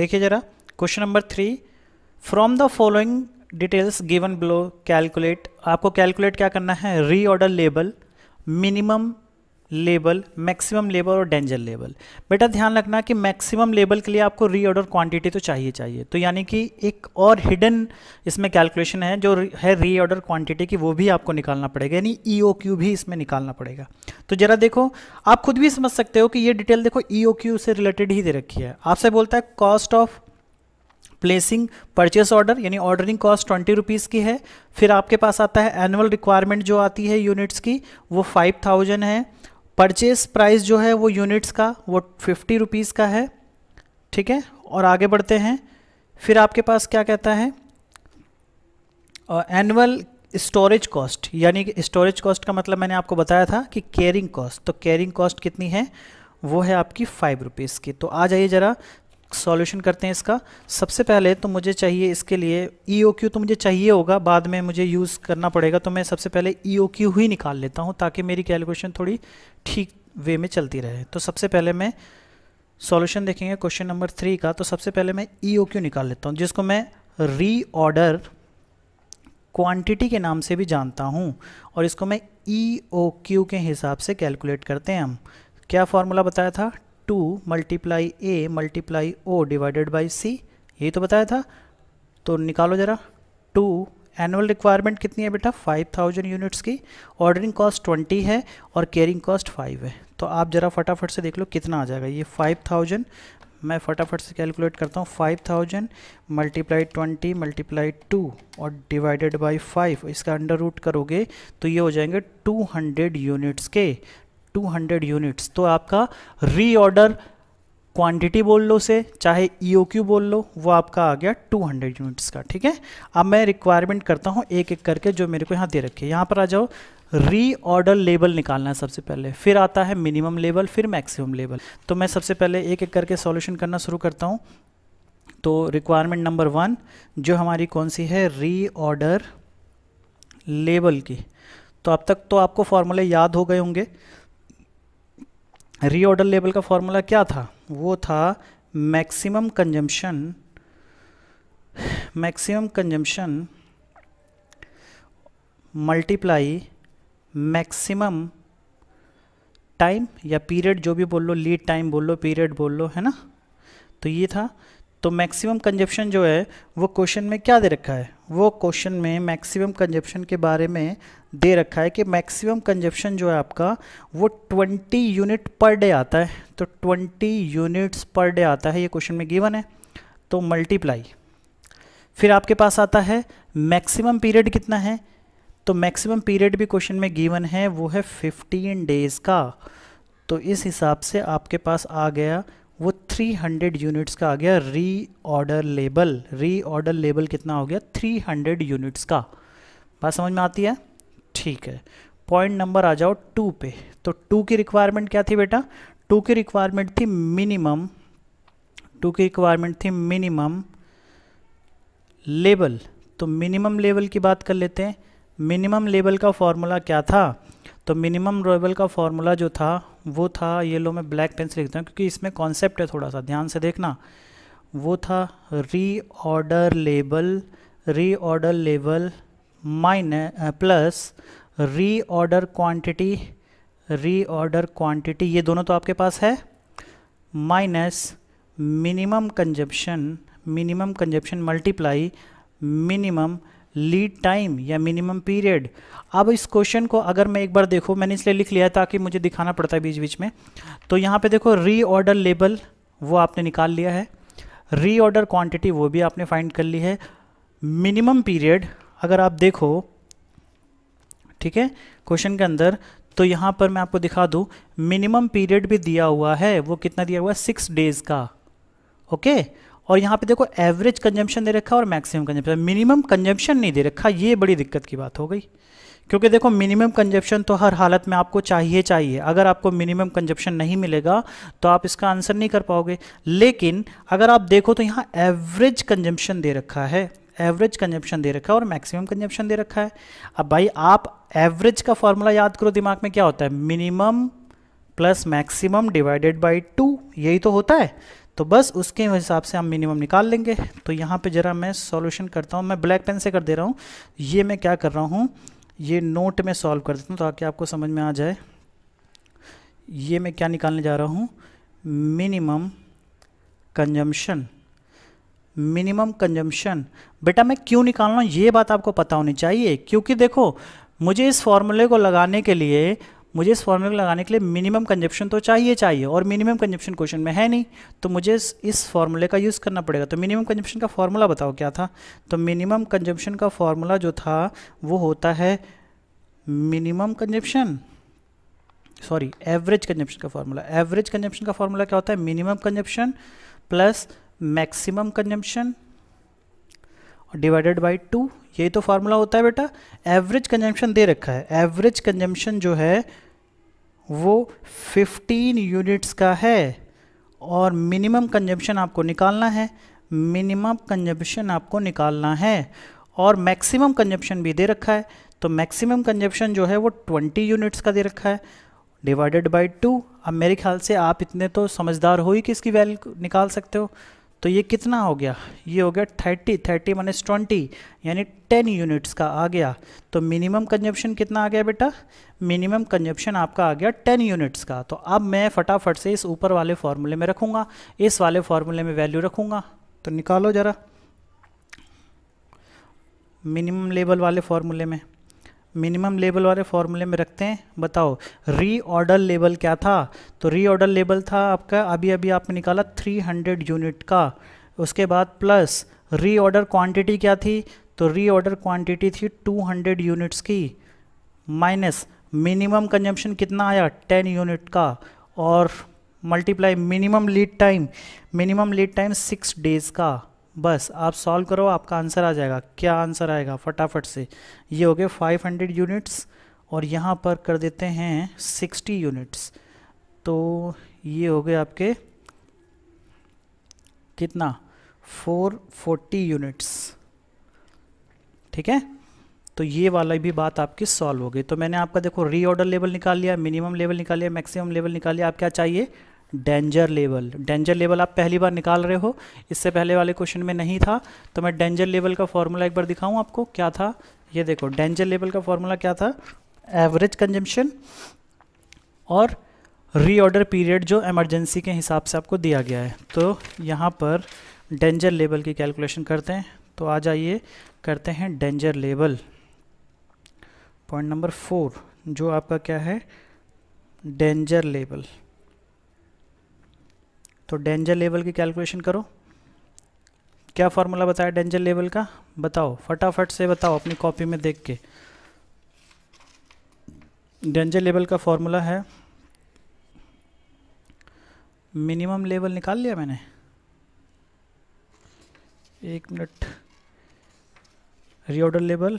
देखिए ज़रा question number three from the following details given below calculate आपको कैलकुलेट क्या करना है reorder label minimum label maximum label और डेंजर लेबल बेटा ध्यान रखना कि मैक्सिमम लेबल के लिए आपको रीऑर्डर क्वांटिटी तो चाहिए चाहिए तो यानी कि एक और हिडन इसमें कैलकुलेशन है जो है रीऑर्डर क्वांटिटी की वो भी आपको निकालना पड़ेगा यानी ई e भी इसमें निकालना पड़ेगा तो ज़रा देखो आप खुद भी समझ सकते हो कि ये डिटेल देखो ई e से रिलेटेड ही दे रखी है आपसे बोलता है cost of placing purchase order यानी ऑर्डरिंग कॉस्ट ट्वेंटी रुपीज़ की है फिर आपके पास आता है एनुअल रिक्वायरमेंट जो आती है यूनिट्स की वो फाइव थाउजेंड है परचेज प्राइस जो है वो यूनिट्स का वो फिफ्टी रुपीज़ का है ठीक है और आगे बढ़ते हैं फिर आपके पास क्या कहता है एनुअल स्टोरेज कॉस्ट यानी कि स्टोरेज कॉस्ट का मतलब मैंने आपको बताया था कि कैरिंग कॉस्ट तो कैरिंग कॉस्ट कितनी है वो है आपकी फाइव रुपीज़ की तो आ जाइए ज़रा सॉल्यूशन करते हैं इसका सबसे पहले तो मुझे चाहिए इसके लिए ई e तो मुझे चाहिए होगा बाद में मुझे यूज़ करना पड़ेगा तो मैं सबसे पहले ई e ही निकाल लेता हूँ ताकि मेरी कैलकुलेशन थोड़ी ठीक वे में चलती रहे तो सबसे पहले मैं सॉल्यूशन देखेंगे क्वेश्चन नंबर थ्री का तो सबसे पहले मैं ई e निकाल लेता हूँ जिसको मैं रीऑर्डर क्वांटिटी के नाम से भी जानता हूँ और इसको मैं ई ओ क्यू के हिसाब से कैलकुलेट करते हैं हम क्या फार्मूला बताया था two multiply A multiply O divided by C ये तो बताया था तो निकालो ज़रा टू एनुअल रिक्वायरमेंट कितनी है बेटा 5000 यूनिट्स की ऑर्डरिंग कॉस्ट 20 है और केयरिंग कॉस्ट 5 है तो आप ज़रा फटाफट से देख लो कितना आ जाएगा ये 5000 मैं फटाफट से कैलकुलेट करता हूँ 5000 thousand multiply twenty multiply two और डिवाइडेड बाई फाइव इसका अंडर रूट करोगे तो ये हो जाएंगे 200 यूनिट्स के 200 यूनिट्स तो आपका रीऑर्डर क्वांटिटी बोल लो से चाहे ई e बोल लो वो आपका आ गया 200 यूनिट्स का ठीक है अब मैं रिक्वायरमेंट करता हूँ एक एक करके जो मेरे को यहाँ दे रखे यहाँ पर आ जाओ रीऑर्डर लेबल निकालना है सबसे पहले फिर आता है मिनिमम लेवल फिर मैक्सिमम लेवल तो मैं सबसे पहले एक एक करके सॉल्यूशन करना शुरू करता हूँ तो रिक्वायरमेंट नंबर वन जो हमारी कौन सी है रीऑर्डर लेबल की तो अब तक तो आपको फॉर्मूले याद हो गए होंगे रीऑर्डर लेवल का फॉर्मूला क्या था वो था maximum consumption maximum consumption multiply maximum time या पीरियड जो भी बोल लो लीड टाइम बोल लो पीरियड बोल लो है ना तो ये था तो मैक्सिमम कंजप्शन जो है वो क्वेश्चन में क्या दे रखा है वो क्वेश्चन में मैक्सिमम कंजप्शन के बारे में दे रखा है कि मैक्सिमम कंजप्शन जो है आपका वो 20 यूनिट पर डे आता है तो 20 यूनिट्स पर डे आता है ये क्वेश्चन में गिवन है तो मल्टीप्लाई फिर आपके पास आता है मैक्सिमम पीरियड कितना है तो मैक्सिमम पीरियड भी क्वेश्चन में गिवन है वो है 15 डेज़ का तो इस हिसाब से आपके पास आ गया वो 300 यूनिट्स का आ गया री ऑर्डर लेबल री ऑर्डर लेबल कितना हो गया 300 यूनिट्स का बात समझ में आती है ठीक है पॉइंट नंबर आ जाओ टू पे तो टू की रिक्वायरमेंट क्या थी बेटा टू की रिक्वायरमेंट थी मिनिमम टू की रिक्वायरमेंट थी मिनिमम लेबल तो मिनिमम लेवल की बात कर लेते हैं मिनिमम लेवल का फॉर्मूला क्या था तो मिनिमम रोएबल का फॉर्मूला जो था वो था ये लो मैं ब्लैक पेन से लिखता हूँ क्योंकि इसमें कॉन्सेप्ट है थोड़ा सा ध्यान से देखना वो था री ऑर्डर लेबल री ऑर्डर लेबल माइन प्लस री ऑर्डर क्वान्टिटी री ऑर्डर क्वान्टिटी ये दोनों तो आपके पास है minus minimum consumption minimum consumption multiply minimum lead time या मिनिमम पीरियड अब इस क्वेश्चन को अगर मैं एक बार देखो मैंने इसलिए लिख लिया ताकि मुझे दिखाना पड़ता है बीच बीच में तो यहाँ पे देखो रीऑर्डर लेबल वो आपने निकाल लिया है रीऑर्डर क्वांटिटी वो भी आपने फाइंड कर ली है मिनिमम पीरियड अगर आप देखो ठीक है क्वेश्चन के अंदर तो यहाँ पर मैं आपको दिखा दूँ मिनिमम पीरियड भी दिया हुआ है वो कितना दिया हुआ है सिक्स डेज़ का ओके और यहाँ पे देखो एवरेज कंजम्पशन दे रखा और मैक्सिमम कंजम्पशन मिनिमम कंजम्पशन नहीं दे रखा ये बड़ी दिक्कत की बात हो गई क्योंकि देखो मिनिमम कंजप्शन तो हर हालत में आपको चाहिए चाहिए अगर आपको मिनिमम कंजप्शन नहीं मिलेगा तो आप इसका आंसर नहीं कर पाओगे लेकिन अगर आप देखो तो यहाँ एवरेज कंजम्पशन दे रखा है एवरेज कंजप्शन दे रखा है और मैक्सिमम कंजप्शन दे रखा है अब भाई आप एवरेज का फॉर्मूला याद करो दिमाग में क्या होता है minimum plus maximum divided by two यही तो होता है तो बस उसके हिसाब से हम मिनिमम निकाल लेंगे तो यहाँ पे ज़रा मैं सॉल्यूशन करता हूँ मैं ब्लैक पेन से कर दे रहा हूँ ये मैं क्या कर रहा हूँ ये नोट में सॉल्व कर देता हूँ ताकि आपको समझ में आ जाए ये मैं क्या निकालने जा रहा हूँ मिनिमम कंजम्पशन मिनिमम कंजम्पशन बेटा मैं क्यों निकाल रहा हूँ ये बात आपको पता होनी चाहिए क्योंकि देखो मुझे इस फॉर्मूले को लगाने के लिए मुझे इस फॉर्मूले को लगाने के लिए मिनिमम कंजप्शन तो चाहिए चाहिए और मिनिमम कंजप्शन क्वेश्चन में है नहीं तो मुझे इस फार्मूले का यूज़ करना पड़ेगा तो मिनिमम कंजप्शन का फार्मूला बताओ क्या था तो मिनिमम कंजप्शन का फार्मूला जो था वो होता है minimum consumption sorry average consumption का फार्मूला एवरेज कंजप्शन का फार्मूला क्या होता है minimum consumption plus maximum consumption divided by two यही तो फार्मूला होता है बेटा एवरेज कंजम्पशन दे रखा है एवरेज कंजम्पशन जो है वो 15 यूनिट्स का है और मिनिमम कंजम्पशन आपको निकालना है मिनिमम कंजम्पशन आपको निकालना है और मैक्सिमम कंजम्पशन भी दे रखा है तो मैक्सिमम कंजम्पशन जो है वो 20 यूनिट्स का दे रखा है डिवाइडेड बाई टू अब मेरे ख्याल से आप इतने तो समझदार हो ही कि इसकी वैल्यू निकाल सकते हो तो ये कितना हो गया ये हो गया थर्टी थर्टी माइनस ट्वेंटी यानी टेन यूनिट्स का आ गया तो मिनिमम कंजप्शन कितना आ गया बेटा मिनिमम कंजप्शन आपका आ गया टेन यूनिट्स का तो अब मैं फटाफट से इस ऊपर वाले फार्मूले में रखूँगा इस वाले फार्मूले में वैल्यू रखूँगा तो निकालो ज़रा मिनिमम लेवल वाले फार्मूले में मिनिमम लेवल वाले फॉर्मूले में रखते हैं बताओ रीऑर्डर लेवल क्या था तो रीऑर्डर लेवल था आपका अभी अभी आपने निकाला 300 यूनिट का उसके बाद प्लस रीऑर्डर क्वांटिटी क्या थी तो रीऑर्डर क्वांटिटी थी 200 यूनिट्स की माइनस मिनिमम कंजम्पशन कितना आया 10 यूनिट का और multiply minimum lead time minimum lead time six days का बस आप सॉल्व करो आपका आंसर आ जाएगा क्या आंसर आएगा फटाफट से ये हो गए 500 यूनिट्स और यहाँ पर कर देते हैं 60 यूनिट्स तो ये हो गए आपके कितना 440 यूनिट्स ठीक है तो ये वाला भी बात आपकी सॉल्व हो गई तो मैंने आपका देखो रीऑर्डर लेवल निकाल लिया मिनिमम लेवल निकाल लिया मैक्सिमम लेवल निकाल लिया आप क्या चाहिए डेंजर लेवल डेंजर लेवल आप पहली बार निकाल रहे हो इससे पहले वाले क्वेश्चन में नहीं था तो मैं डेंजर लेवल का फॉर्मूला एक बार दिखाऊं आपको क्या था ये देखो डेंजर लेवल का फॉर्मूला क्या था एवरेज कंजम्पशन और रीऑर्डर पीरियड जो एमरजेंसी के हिसाब से आपको दिया गया है तो यहाँ पर डेंजर लेवल की कैलकुलेशन करते हैं तो आ जाइए करते हैं danger level point number four जो आपका क्या है डेंजर लेवल तो डेंजर लेवल की कैलकुलेशन करो क्या फार्मूला बताया डेंजर लेवल का बताओ फटाफट से बताओ अपनी कॉपी में देख के डेंजर लेवल का फार्मूला है मिनिमम लेवल निकाल लिया मैंने एक minute reorder level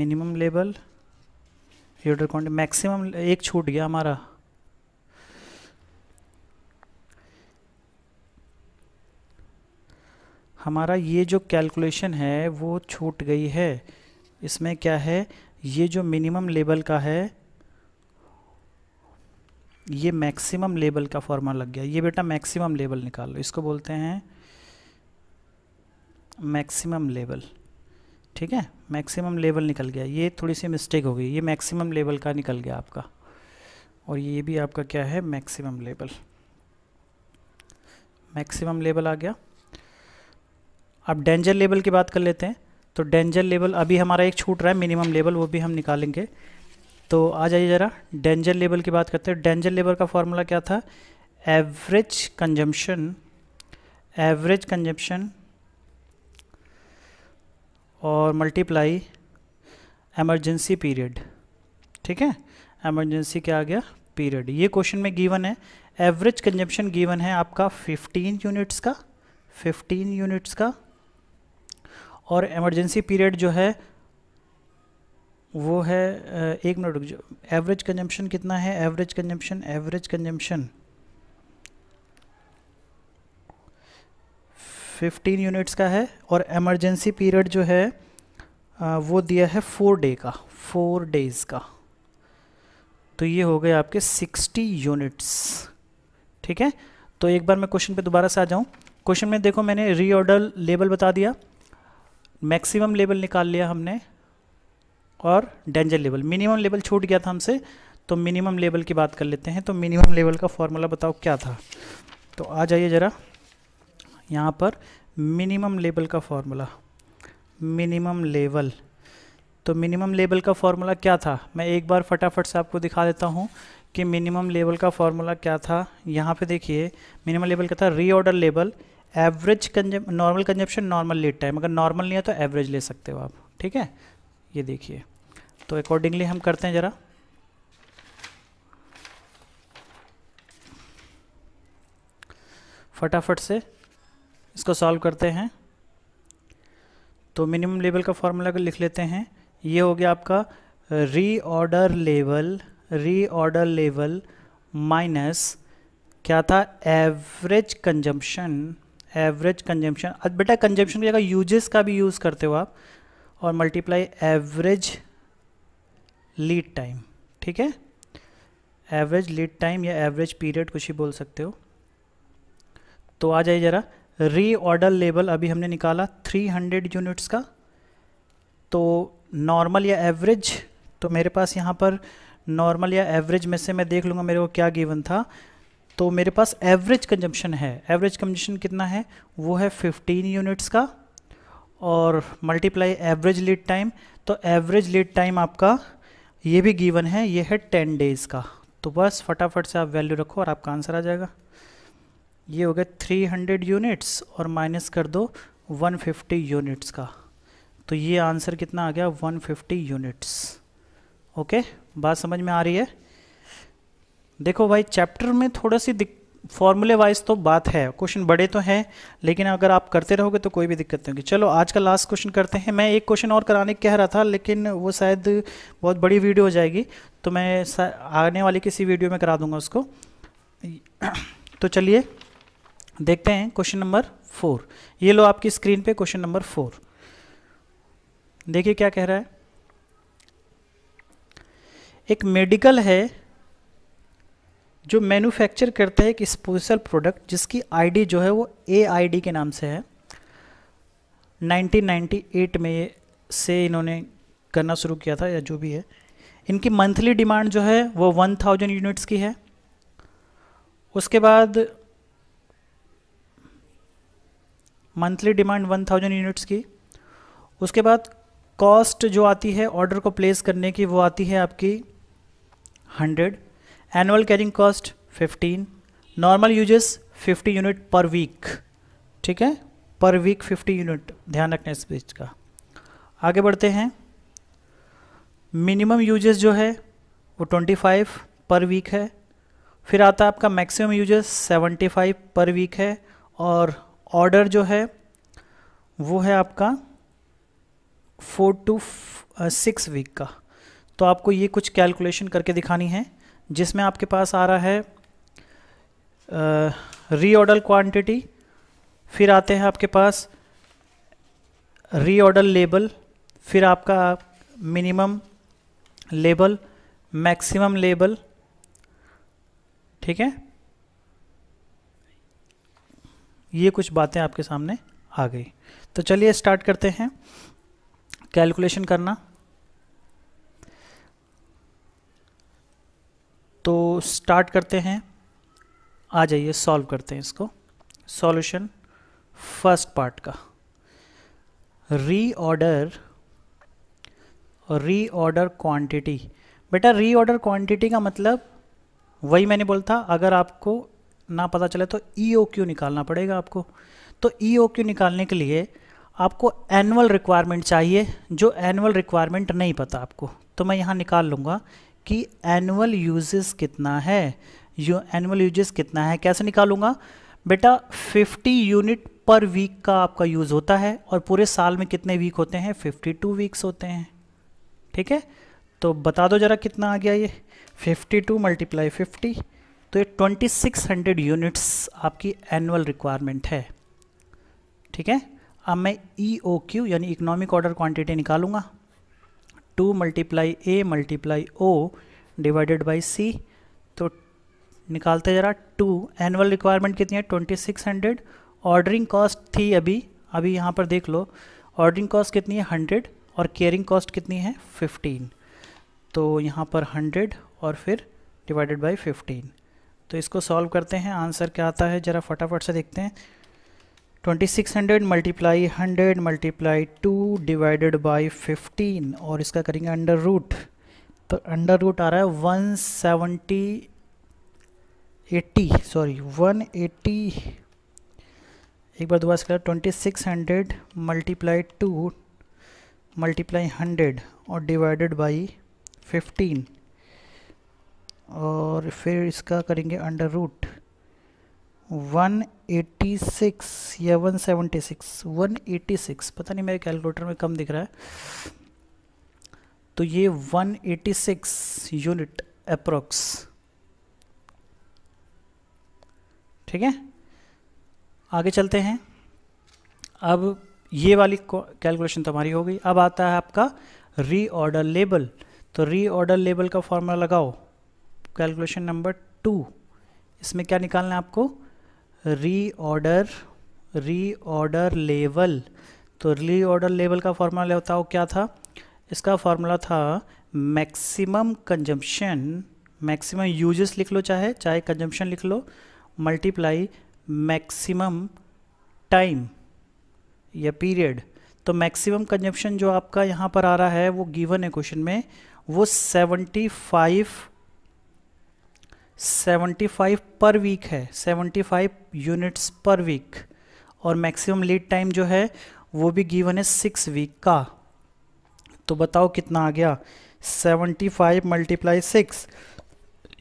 minimum level reorder quantity maximum एक छूट गया हमारा हमारा ये जो कैलकुलेशन है वो छूट गई है इसमें क्या है ये जो मिनिमम लेवल का है ये मैक्सिमम लेवल का फॉर्मा लग गया ये बेटा मैक्सिमम लेवल निकाल लो इसको बोलते हैं मैक्सिमम लेवल ठीक है मैक्सिमम लेवल निकल गया ये थोड़ी सी मिस्टेक हो गई ये मैक्सिमम लेवल का निकल गया आपका और ये भी आपका क्या है मैक्सिमम लेवल मैक्सिमम लेवल आ गया अब डेंजर लेवल की बात कर लेते हैं तो डेंजर लेवल अभी हमारा एक छूट रहा है मिनिमम लेवल वो भी हम निकालेंगे तो आ जाइए ज़रा डेंजर लेवल की बात करते हैं डेंजर लेवल का फॉर्मूला क्या था एवरेज कंजम्पशन एवरेज कंजम्पशन और मल्टीप्लाई एमरजेंसी पीरियड ठीक है एमरजेंसी क्या आ गया पीरियड ये क्वेश्चन में गिवन है एवरेज कंजम्पशन गिवन है आपका 15 यूनिट्स का 15 यूनिट्स का और इमरजेंसी पीरियड जो है वो है एक मिनट रुक जाओ एवरेज कंजम्पशन कितना है average consumption average consumption 15 units का है और एमरजेंसी पीरियड जो है वो दिया है फोर डे का फोर डेज़ का तो ये हो गए आपके 60 यूनिट्स ठीक है तो एक बार मैं क्वेश्चन पे दोबारा से आ जाऊँ क्वेश्चन में देखो मैंने रीऑर्डर लेबल बता दिया मैक्सिमम लेवल निकाल लिया हमने और डेंजर लेवल मिनिमम लेवल छूट गया था हमसे तो मिनिमम लेवल की बात कर लेते हैं तो मिनिमम लेवल का फॉर्मूला बताओ क्या था तो आ जाइए ज़रा यहाँ पर मिनिमम लेवल का फॉर्मूला मिनिमम लेवल तो मिनिमम लेवल का फॉर्मूला क्या था मैं एक बार फटाफट से आपको दिखा देता हूँ कि मिनिमम लेवल का फॉर्मूला क्या था यहाँ पे देखिए मिनिमम लेवल क्या था रीऑर्डर लेवल एवरेज कंज normal consumption normal lead time अगर नॉर्मल नहीं है तो एवरेज ले सकते हो आप ठीक है ये देखिए तो अकॉर्डिंगली हम करते हैं ज़रा फटाफट से इसको सॉल्व करते हैं तो मिनिमम लेवल का फॉर्मूला लिख लेते हैं ये हो गया आपका reorder level reorder level minus क्या था एवरेज कंजम्पशन एवरेज कंजम्पशन अब बेटा कंजम्पशन की जगह यूजेस का भी यूज़ करते हो आप और मल्टीप्लाई एवरेज लीड टाइम ठीक है एवरेज लीड टाइम या एवरेज पीरियड कुछ ही बोल सकते हो तो आ जाइए ज़रा रीऑर्डर लेवल अभी हमने निकाला 300 यूनिट्स का तो नॉर्मल या एवरेज तो मेरे पास यहाँ पर नॉर्मल या एवरेज में से मैं देख लूँगा मेरे को क्या गिवन था तो मेरे पास एवरेज कंजम्पशन है एवरेज कंजम्पशन कितना है वो है 15 यूनिट्स का और मल्टीप्लाई एवरेज लीड टाइम तो एवरेज लीड टाइम आपका ये भी गिवन है ये है 10 डेज़ का तो बस फटाफट से आप वैल्यू रखो और आपका आंसर आ जाएगा ये हो गया 300 यूनिट्स और माइनस कर दो 150 यूनिट्स का तो ये आंसर कितना आ गया 150 यूनिट्स ओके बात समझ में आ रही है देखो भाई चैप्टर में थोड़ा सी फॉर्मूले वाइज तो बात है क्वेश्चन बड़े तो हैं लेकिन अगर आप करते रहोगे तो कोई भी दिक्कत नहीं होगी चलो आज का लास्ट क्वेश्चन करते हैं मैं एक क्वेश्चन और कराने कह रहा था लेकिन वो शायद बहुत बड़ी वीडियो हो जाएगी तो मैं आने वाली किसी वीडियो में करा दूंगा उसको तो चलिए देखते हैं क्वेश्चन नंबर फोर ये लो आपकी स्क्रीन पर क्वेश्चन नंबर फोर देखिए क्या कह रहा है एक मेडिकल है जो मैन्युफैक्चर करता है एक स्पेशल प्रोडक्ट जिसकी आईडी जो है वो ए के नाम से है 1998 में से इन्होंने करना शुरू किया था या जो भी है इनकी मंथली डिमांड जो है वो 1000 यूनिट्स की है उसके बाद मंथली डिमांड 1000 यूनिट्स की उसके बाद कॉस्ट जो आती है ऑर्डर को प्लेस करने की वो आती है आपकी hundred annual carrying cost 15 normal usage 50 unit per week ठीक है पर वीक 50 यूनिट ध्यान रखना इस बीच का आगे बढ़ते हैं मिनिमम यूजेस जो है वो 25 पर वीक है फिर आता है आपका मैक्सिमम यूजेस 75 पर वीक है और ऑर्डर जो है वो है आपका फोर टू सिक्स वीक का तो आपको ये कुछ कैलकुलेशन करके दिखानी है जिसमें आपके पास आ रहा है रीऑर्डर क्वांटिटी फिर आते हैं आपके पास रीऑर्डर लेबल फिर आपका मिनिमम लेबल मैक्सिमम लेबल ठीक है ये कुछ बातें आपके सामने आ गई तो चलिए स्टार्ट करते हैं कैलकुलेशन करना तो स्टार्ट करते हैं आ जाइए सॉल्व करते हैं इसको सॉल्यूशन फर्स्ट पार्ट का रीऑर्डर रीऑर्डर क्वांटिटी बेटा रीऑर्डर क्वांटिटी का मतलब वही मैंने बोला था अगर आपको ना पता चले तो ई ओ क्यू निकालना पड़ेगा आपको तो ई ओ क्यू निकालने के लिए आपको एनुअल रिक्वायरमेंट चाहिए जो एनुअल रिक्वायरमेंट नहीं पता आपको तो मैं यहाँ निकाल लूँगा कि एनुअल यूजेस कितना है यू एनुअल यूजेस कितना है कैसे निकालूंगा बेटा 50 यूनिट पर वीक का आपका यूज़ होता है और पूरे साल में कितने वीक होते हैं 52 वीक्स होते हैं ठीक है तो बता दो ज़रा कितना आ गया ये 52 टू मल्टीप्लाई फिफ्टी तो ये 2600 यूनिट्स आपकी एनुअल रिक्वायरमेंट है ठीक है अब मैं ई ओ क्यू यानी इकोनॉमिक ऑर्डर क्वांटिटी निकालूंगा two multiply A multiply O divided by C तो निकालते जरा टू एनुअल रिक्वायरमेंट कितनी है twenty six hundred ordering cost थी अभी अभी यहाँ पर देख लो ऑर्डरिंग कॉस्ट कितनी है हंड्रेड और केयरिंग कॉस्ट कितनी है फिफ्टीन तो यहाँ पर हंड्रेड और फिर डिवाइडेड बाई फिफ्टीन तो इसको सॉल्व करते हैं आंसर क्या आता है ज़रा फटाफट से देखते हैं 2600 multiply hundred multiply two divided by 15 और इसका करेंगे अंडर रूट तो अंडर रूट आ रहा है 170 80 सॉरी 180 एक बार दोबारा इसका twenty six hundred multiply two multiply hundred और डिवाइडेड बाई 15 और फिर इसका करेंगे अंडर रूट 186 या 176 186 पता नहीं मेरे कैलकुलेटर में कम दिख रहा है तो ये 186 यूनिट अप्रोक्स ठीक है आगे चलते हैं अब ये वाली कैलकुलेशन तो हमारी हो गई अब आता है आपका रीऑर्डर लेबल तो रीऑर्डर लेबल का फॉर्मूला लगाओ कैलकुलेशन नंबर टू इसमें क्या निकालना है आपको रीऑर्डर रीऑर्डर लेवल तो रीऑर्डर लेवल का फॉर्मूला होता हो क्या था इसका फॉर्मूला था मैक्सिमम कंजम्पशन मैक्सिमम यूजेस लिख लो चाहे चाहे कंजम्पशन लिख लो मल्टीप्लाई मैक्सिमम टाइम या पीरियड तो मैक्सिमम कंजम्पशन जो आपका यहाँ पर आ रहा है वो गिवन है क्वेश्चन में वो 75 75 पर वीक है 75 यूनिट्स पर वीक और मैक्सिमम लीड टाइम जो है वो भी गिवन है सिक्स वीक का तो बताओ कितना आ गया 75 मल्टीप्लाई सिक्स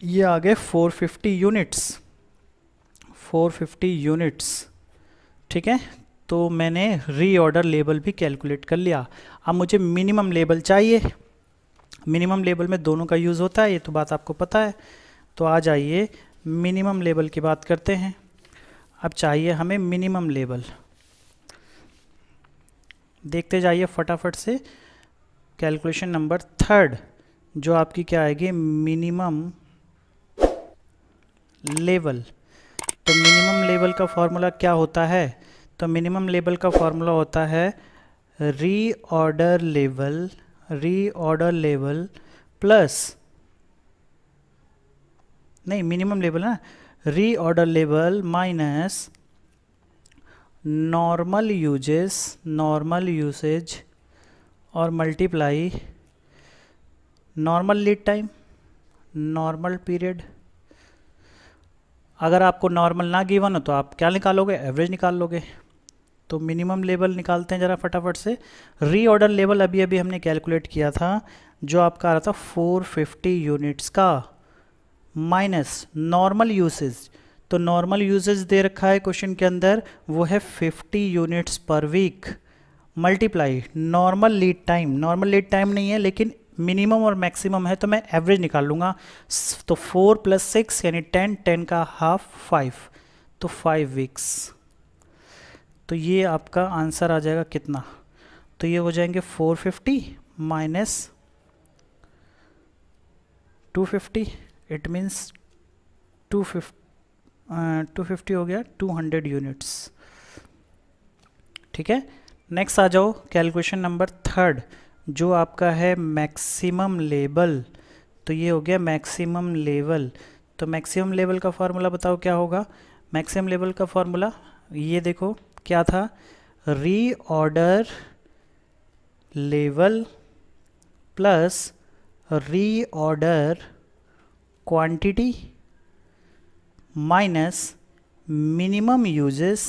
ये आ गए 450 यूनिट्स 450 यूनिट्स ठीक है तो मैंने रीऑर्डर लेबल भी कैलकुलेट कर लिया अब मुझे मिनिमम लेबल चाहिए मिनिमम लेबल में दोनों का यूज़ होता है ये तो बात आपको पता है तो आ जाइए मिनिमम लेवल की बात करते हैं अब चाहिए हमें मिनिमम लेवल देखते जाइए फटाफट से कैलकुलेशन नंबर थर्ड जो आपकी क्या आएगी मिनिमम लेवल तो मिनिमम लेवल का फॉर्मूला क्या होता है तो मिनिमम लेवल का फॉर्मूला होता है reorder level reorder level plus नहीं मिनिमम लेवल है ना reorder level minus normal usage normal usage और multiply normal lead time normal period अगर आपको नॉर्मल ना गिवन हो तो आप क्या निकालोगे एवरेज निकाल लोगे तो मिनिमम लेवल निकालते हैं ज़रा फटाफट से रीऑर्डर लेवल अभी अभी हमने कैलकुलेट किया था जो आपका आ रहा था 450 यूनिट्स का माइनस नॉर्मल यूसेज तो नॉर्मल यूसेज दे रखा है क्वेश्चन के अंदर वो है fifty units per week multiply normal lead time normal lead time नहीं है लेकिन मिनिमम और मैक्सिमम है तो मैं एवरेज निकाल लूँगा तो फोर प्लस सिक्स यानी टेन टेन का हाफ फाइव तो फाइव वीक्स तो ये आपका आंसर आ जाएगा कितना तो ये हो जाएंगे four fifty minus two fifty it means two two fifty हो गया टू हंड्रेड यूनिट्स ठीक है नेक्स्ट आ जाओ कैलकुलेशन नंबर थर्ड जो आपका है मैक्सिमम लेवल तो ये हो गया मैक्सिमम लेवल तो मैक्सिमम लेवल का फार्मूला बताओ क्या होगा मैक्सिमम लेवल का फार्मूला ये देखो क्या था reorder level plus reorder quantity minus minimum usage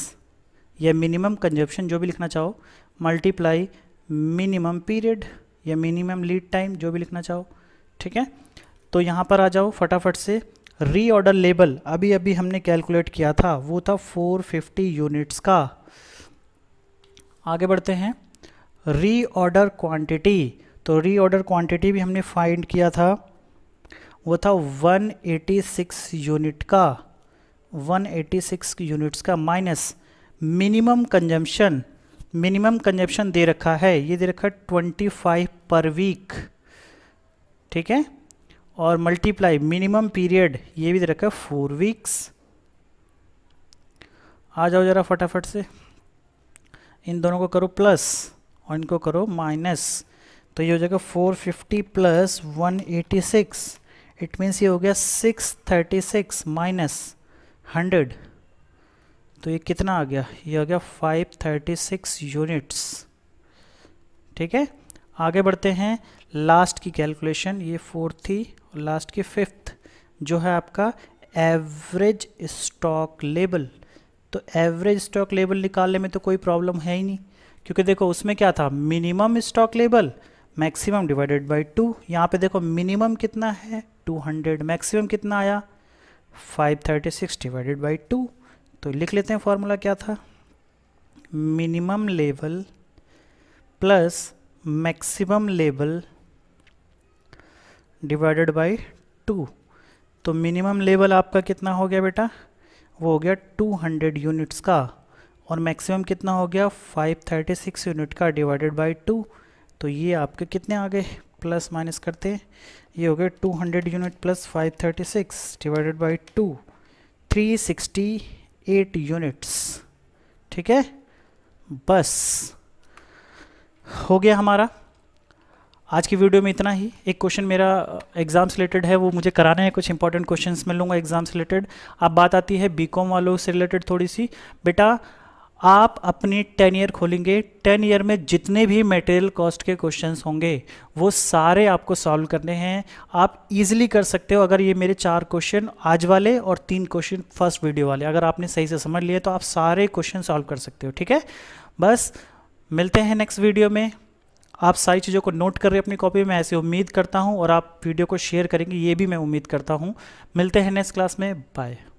या मिनिमम कंजप्शन जो भी लिखना चाहो मल्टीप्लाई मिनिमम पीरियड या मिनिमम लीड टाइम जो भी लिखना चाहो ठीक है तो यहाँ पर आ जाओ फटाफट से रीऑर्डर लेबल अभी अभी हमने कैलकुलेट किया था वो था 450 यूनिट्स का आगे बढ़ते हैं रीऑर्डर क्वान्टिटी तो रीऑर्डर क्वान्टिटी भी हमने फाइंड किया था वो था 186 यूनिट का 186 यूनिट्स का minus minimum consumption minimum consumption दे रखा है ये दे रखा है ट्वेंटी फाइव पर वीक ठीक है और मल्टीप्लाई मिनिमम पीरियड ये भी दे रखा है फोर वीक्स आ जाओ ज़रा फटाफट से इन दोनों को करो प्लस और इनको करो माइनस तो ये हो जाएगा 450 प्लस 186 इट मीन्स ये हो गया six thirty six minus hundred तो ये कितना आ गया ये आ गया फाइव थर्टी सिक्स यूनिट्स ठीक है आगे बढ़ते हैं लास्ट की कैलकुलेशन ये फोर्थ थी और लास्ट की फिफ्थ जो है आपका एवरेज स्टॉक लेबल तो एवरेज स्टॉक लेबल निकालने में तो कोई प्रॉब्लम है ही नहीं क्योंकि देखो उसमें क्या था मिनिमम स्टॉक लेबल मैक्सिमम डिवाइडेड बाय टू यहाँ पे देखो मिनिमम कितना है 200 मैक्सिमम कितना आया 536 डिवाइडेड बाई टू तो लिख लेते हैं फार्मूला क्या था minimum level plus maximum level divided by two तो मिनिमम लेवल आपका कितना हो गया बेटा वो हो गया 200 यूनिट्स का और मैक्सिमम कितना हो गया 536 यूनिट का डिवाइडेड बाई टू तो ये आपके कितने आ गए प्लस माइनस करते हैं ये हो गए 200 unit plus 536 divided by 2 368 units ठीक है बस हो गया हमारा आज की वीडियो में इतना ही एक क्वेश्चन मेरा एग्ज़ाम से रिलेटेड है वो मुझे कराने हैं कुछ इंपॉर्टेंट क्वेश्चंस मिलूंगा एग्ज़ाम से रिलेटेड अब बात आती है बीकॉम वालों से रिलेटेड थोड़ी सी बेटा आप अपनी टेन ईयर खोलेंगे टेन ईयर में जितने भी मटेरियल कॉस्ट के क्वेश्चंस होंगे वो सारे आपको सॉल्व करने हैं आप इजीली कर सकते हो अगर ये मेरे चार क्वेश्चन आज वाले और तीन क्वेश्चन फर्स्ट वीडियो वाले अगर आपने सही से समझ लिए तो आप सारे क्वेश्चन सॉल्व कर सकते हो ठीक है बस मिलते हैं नेक्स्ट वीडियो में आप सारी चीज़ों को नोट कर रहे अपनी कॉपी में ऐसी उम्मीद करता हूँ और आप वीडियो को शेयर करेंगे ये भी मैं उम्मीद करता हूँ मिलते हैं नेक्स्ट क्लास में बाय